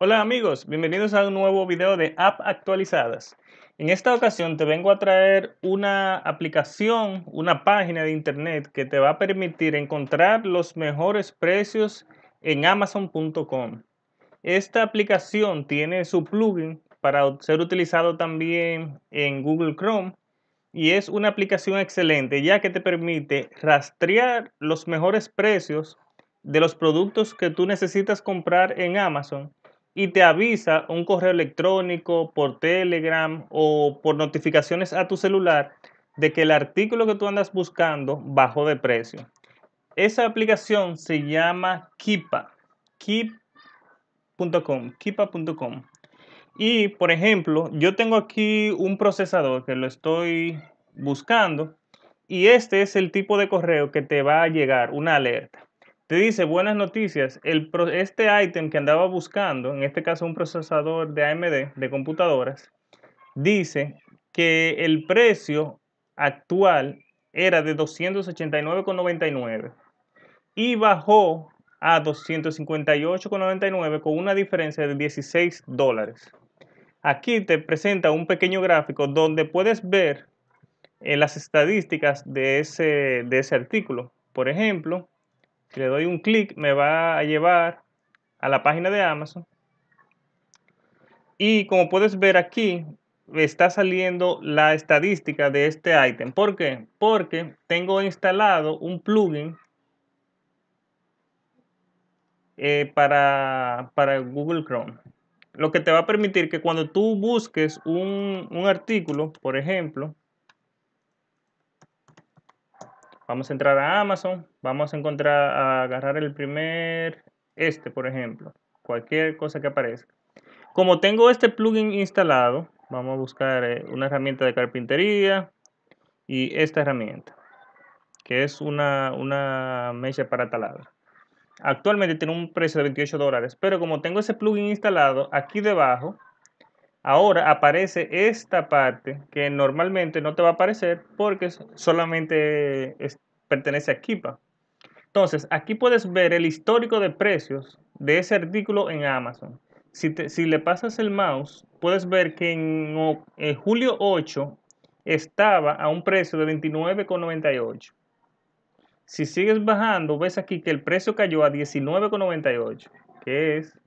Hola amigos, bienvenidos a un nuevo video de App Actualizadas. En esta ocasión te vengo a traer una aplicación, una página de internet que te va a permitir encontrar los mejores precios en amazon.com. Esta aplicación tiene su plugin para ser utilizado también en Google Chrome y es una aplicación excelente ya que te permite rastrear los mejores precios de los productos que tú necesitas comprar en Amazon y te avisa un correo electrónico por Telegram o por notificaciones a tu celular de que el artículo que tú andas buscando bajó de precio. Esa aplicación se llama Kipa, keep.com, kipa.com. Y por ejemplo, yo tengo aquí un procesador que lo estoy buscando y este es el tipo de correo que te va a llegar, una alerta te dice, buenas noticias, este ítem que andaba buscando, en este caso un procesador de AMD, de computadoras, dice que el precio actual era de 289,99 y bajó a 258,99 con una diferencia de 16 dólares. Aquí te presenta un pequeño gráfico donde puedes ver eh, las estadísticas de ese, de ese artículo. Por ejemplo, si le doy un clic, me va a llevar a la página de Amazon. Y como puedes ver aquí, está saliendo la estadística de este ítem. ¿Por qué? Porque tengo instalado un plugin eh, para, Google Chrome. Lo que te va a permitir que cuando tú busques un, un artículo, por ejemplo, Vamos a entrar a Amazon, vamos a encontrar, a agarrar el primer, este por ejemplo, cualquier cosa que aparezca. Como tengo este plugin instalado, vamos a buscar eh, una herramienta de carpintería y esta herramienta, que es una, una mecha para taladro. Actualmente tiene un precio de 28 dólares, pero como tengo ese plugin instalado, aquí debajo Ahora aparece esta parte que normalmente no te va a aparecer porque solamente pertenece a Kipa. Entonces, aquí puedes ver el histórico de precios de ese artículo en Amazon. Si, le pasas el mouse, puedes ver que en, en julio 8 estaba a un precio de 29,98. Si sigues bajando, ves aquí que el precio cayó a 19,98, que es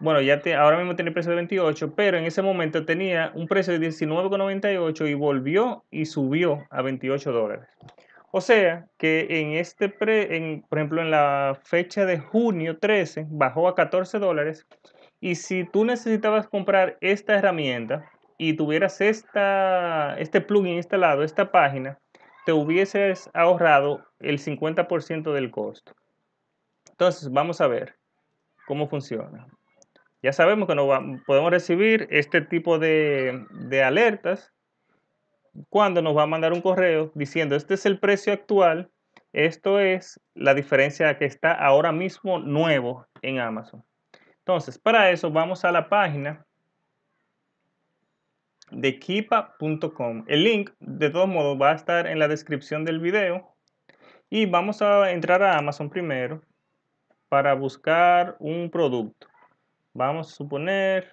bueno, ya te, ahora mismo tiene precio de 28, pero en ese momento tenía un precio de 19,98 y volvió y subió a 28 dólares. O sea que en este, pre, en, por ejemplo, en la fecha de junio 13 bajó a 14 dólares y si tú necesitabas comprar esta herramienta y tuvieras esta, este plugin instalado, esta página, te hubieses ahorrado el 50% del costo. Entonces, vamos a ver cómo funciona ya sabemos que podemos recibir este tipo de, de alertas cuando nos va a mandar un correo diciendo este es el precio actual, esto es la diferencia que está ahora mismo nuevo en Amazon. Entonces, para eso vamos a la página de kipa.com. El link, de todos modos, va a estar en la descripción del video. Y vamos a entrar a Amazon primero para buscar un producto. Vamos a suponer,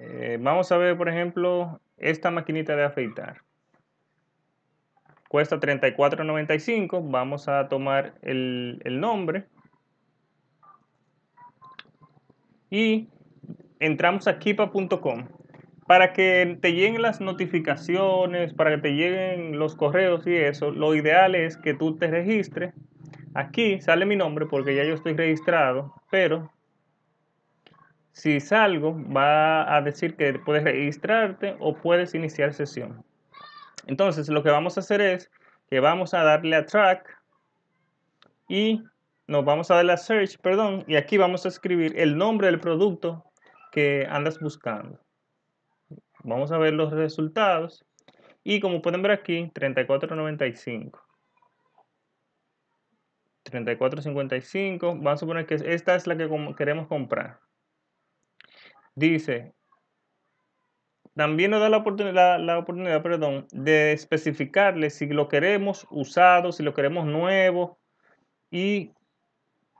eh, vamos a ver por ejemplo esta maquinita de afeitar. Cuesta $34.95, vamos a tomar el, el nombre. Y entramos a kipa.com para que te lleguen las notificaciones, para que te lleguen los correos y eso, lo ideal es que tú te registres Aquí sale mi nombre porque ya yo estoy registrado, pero si salgo va a decir que puedes registrarte o puedes iniciar sesión. Entonces lo que vamos a hacer es que vamos a darle a track y nos vamos a darle a search, perdón, y aquí vamos a escribir el nombre del producto que andas buscando. Vamos a ver los resultados y como pueden ver aquí, 34.95. 34.55. Vamos a suponer que esta es la que queremos comprar. Dice, también nos da la oportunidad, la oportunidad perdón, de especificarle si lo queremos usado, si lo queremos nuevo y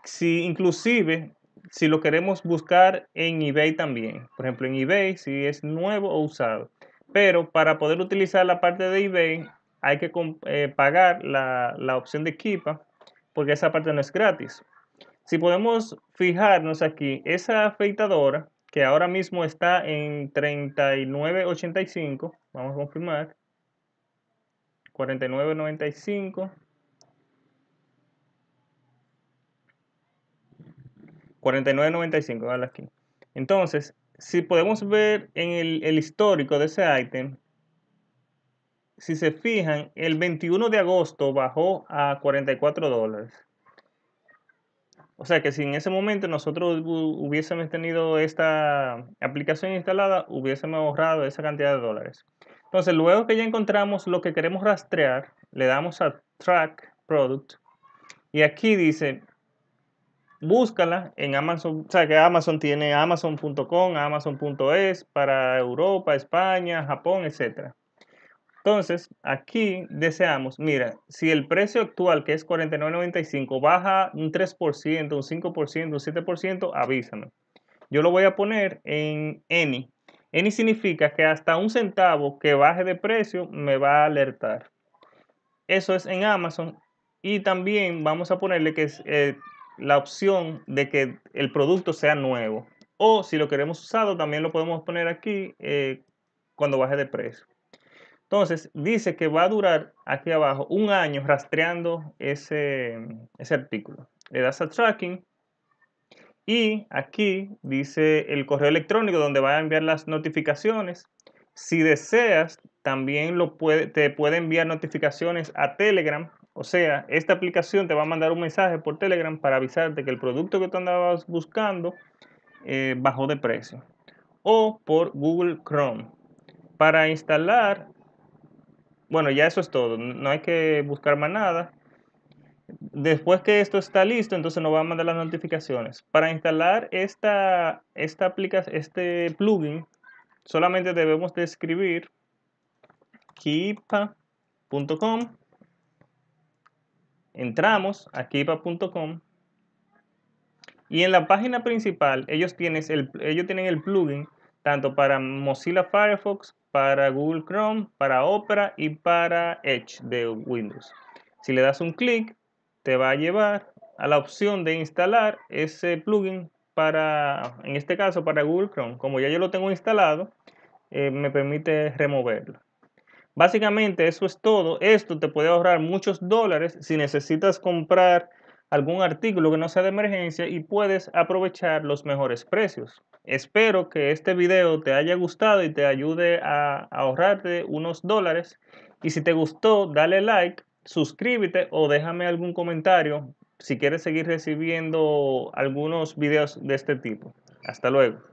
si inclusive si lo queremos buscar en eBay también. Por ejemplo, en eBay si es nuevo o usado. Pero para poder utilizar la parte de eBay hay que eh, pagar la, opción de Kipa porque esa parte no es gratis. Si podemos fijarnos aquí, esa afeitadora que ahora mismo está en 39.85, vamos a confirmar, 49.95. 49.95, dale aquí. Entonces, si podemos ver en el, el histórico de ese ítem, si se fijan, el 21 de agosto bajó a 44 dólares. O sea que si en ese momento nosotros hubiésemos tenido esta aplicación instalada, hubiésemos ahorrado esa cantidad de dólares. Entonces, luego que ya encontramos lo que queremos rastrear, le damos a Track Product y aquí dice búscala en Amazon, o sea que Amazon tiene amazon.com, amazon.es para Europa, España, Japón, etcétera. Entonces, aquí deseamos, mira, si el precio actual, que es 49.95, baja un 3%, un 5%, un 7%, avísame. Yo lo voy a poner en any. Any significa que hasta un centavo que baje de precio me va a alertar. Eso es en Amazon. Y también vamos a ponerle que es eh, la opción de que el producto sea nuevo. O si lo queremos usado, también lo podemos poner aquí eh, cuando baje de precio. Entonces, dice que va a durar aquí abajo un año rastreando ese, ese artículo. Le das a tracking y aquí dice el correo electrónico donde va a enviar las notificaciones. Si deseas, también te puede enviar notificaciones a Telegram. O sea, esta aplicación te va a mandar un mensaje por Telegram para avisarte que el producto que tú andabas buscando eh, bajó de precio. O por Google Chrome. Para instalar bueno, ya eso es todo. No hay que buscar más nada. Después que esto está listo, entonces nos va a mandar las notificaciones. Para instalar esta, esta aplicación, este plugin, solamente debemos de escribir kipa.com. Entramos a kipa.com. Y en la página principal, ellos, el, ellos tienen el plugin tanto para Mozilla Firefox para Google Chrome, para Opera y para Edge de Windows. Si le das un clic, te va a llevar a la opción de instalar ese plugin para, en este caso, para Google Chrome. Como ya yo lo tengo instalado, eh, me permite removerlo. Básicamente eso es todo. Esto te puede ahorrar muchos dólares si necesitas comprar algún artículo que no sea de emergencia y puedes aprovechar los mejores precios. Espero que este video te haya gustado y te ayude a ahorrarte unos dólares. Y si te gustó, dale like, suscríbete o déjame algún comentario si quieres seguir recibiendo algunos videos de este tipo. Hasta luego.